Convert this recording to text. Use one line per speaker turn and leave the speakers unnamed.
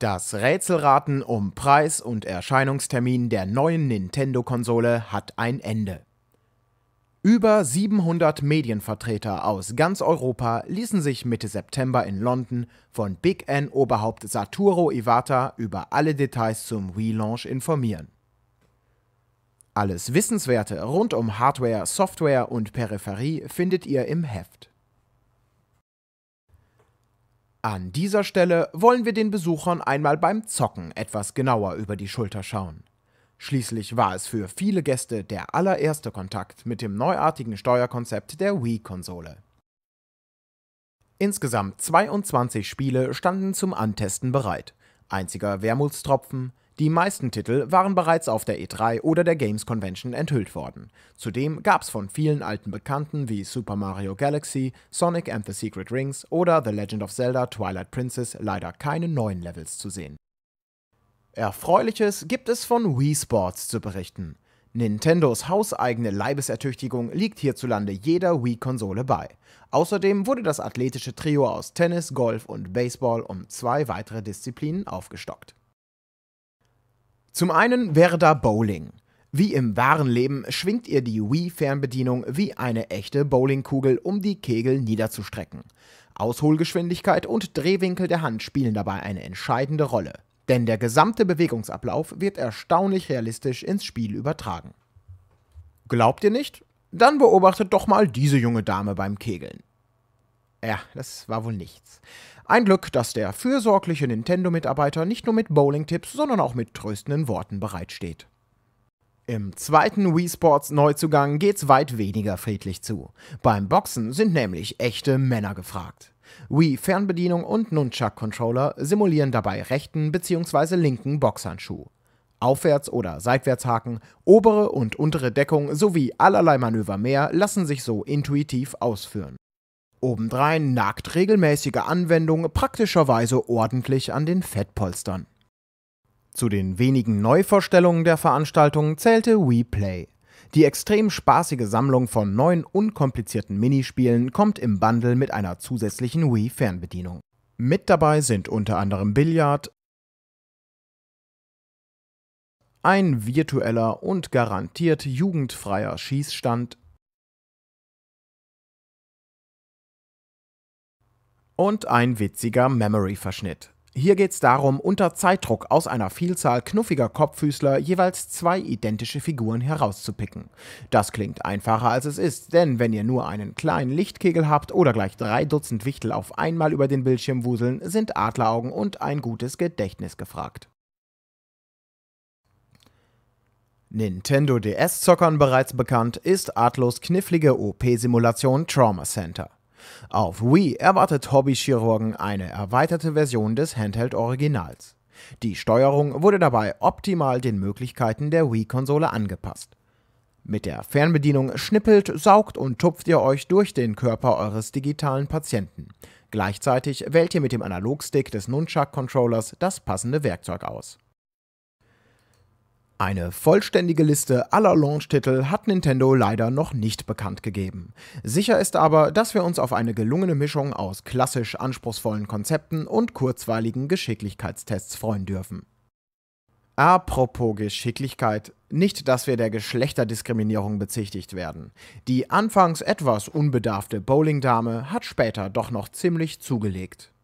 Das Rätselraten um Preis und Erscheinungstermin der neuen Nintendo-Konsole hat ein Ende. Über 700 Medienvertreter aus ganz Europa ließen sich Mitte September in London von Big N-Oberhaupt Satoru Iwata über alle Details zum Relaunch informieren. Alles Wissenswerte rund um Hardware, Software und Peripherie findet ihr im Heft. An dieser Stelle wollen wir den Besuchern einmal beim Zocken etwas genauer über die Schulter schauen. Schließlich war es für viele Gäste der allererste Kontakt mit dem neuartigen Steuerkonzept der Wii-Konsole. Insgesamt 22 Spiele standen zum Antesten bereit. Einziger Wermutstropfen, die meisten Titel waren bereits auf der E3 oder der Games Convention enthüllt worden. Zudem gab es von vielen alten Bekannten wie Super Mario Galaxy, Sonic and the Secret Rings oder The Legend of Zelda Twilight Princess leider keine neuen Levels zu sehen. Erfreuliches gibt es von Wii Sports zu berichten. Nintendos hauseigene Leibesertüchtigung liegt hierzulande jeder Wii-Konsole bei. Außerdem wurde das athletische Trio aus Tennis, Golf und Baseball um zwei weitere Disziplinen aufgestockt. Zum einen wäre da Bowling. Wie im wahren Leben schwingt ihr die Wii-Fernbedienung wie eine echte Bowlingkugel, um die Kegel niederzustrecken. Ausholgeschwindigkeit und Drehwinkel der Hand spielen dabei eine entscheidende Rolle, denn der gesamte Bewegungsablauf wird erstaunlich realistisch ins Spiel übertragen. Glaubt ihr nicht? Dann beobachtet doch mal diese junge Dame beim Kegeln. Ja, das war wohl nichts. Ein Glück, dass der fürsorgliche Nintendo-Mitarbeiter nicht nur mit Bowling-Tipps, sondern auch mit tröstenden Worten bereitsteht. Im zweiten Wii Sports Neuzugang geht's weit weniger friedlich zu. Beim Boxen sind nämlich echte Männer gefragt. Wii Fernbedienung und Nunchuck Controller simulieren dabei rechten bzw. linken Boxhandschuh. Aufwärts- oder Seitwärtshaken, obere und untere Deckung sowie allerlei Manöver mehr lassen sich so intuitiv ausführen. Obendrein nagt regelmäßige Anwendung praktischerweise ordentlich an den Fettpolstern. Zu den wenigen Neuvorstellungen der Veranstaltung zählte WePlay. Die extrem spaßige Sammlung von neun unkomplizierten Minispielen kommt im Bundle mit einer zusätzlichen Wii-Fernbedienung. Mit dabei sind unter anderem Billard, ein virtueller und garantiert jugendfreier Schießstand, und ein witziger Memory-Verschnitt. Hier geht's darum, unter Zeitdruck aus einer Vielzahl knuffiger Kopffüßler jeweils zwei identische Figuren herauszupicken. Das klingt einfacher als es ist, denn wenn ihr nur einen kleinen Lichtkegel habt oder gleich drei Dutzend Wichtel auf einmal über den Bildschirm wuseln, sind Adleraugen und ein gutes Gedächtnis gefragt. Nintendo DS-Zockern bereits bekannt ist Adlos knifflige OP-Simulation Trauma Center. Auf Wii erwartet Hobbychirurgen eine erweiterte Version des Handheld-Originals. Die Steuerung wurde dabei optimal den Möglichkeiten der Wii-Konsole angepasst. Mit der Fernbedienung schnippelt, saugt und tupft ihr euch durch den Körper eures digitalen Patienten. Gleichzeitig wählt ihr mit dem Analogstick des Nunchuck-Controllers das passende Werkzeug aus. Eine vollständige Liste aller Launch-Titel hat Nintendo leider noch nicht bekannt gegeben. Sicher ist aber, dass wir uns auf eine gelungene Mischung aus klassisch anspruchsvollen Konzepten und kurzweiligen Geschicklichkeitstests freuen dürfen. Apropos Geschicklichkeit, nicht, dass wir der Geschlechterdiskriminierung bezichtigt werden. Die anfangs etwas unbedarfte Bowling-Dame hat später doch noch ziemlich zugelegt.